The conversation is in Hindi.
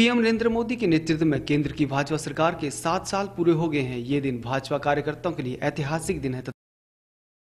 पीएम नरेंद्र मोदी के नेतृत्व में केंद्र की भाजपा सरकार के सात साल पूरे हो गए हैं ये दिन भाजपा कार्यकर्ताओं के लिए ऐतिहासिक दिन है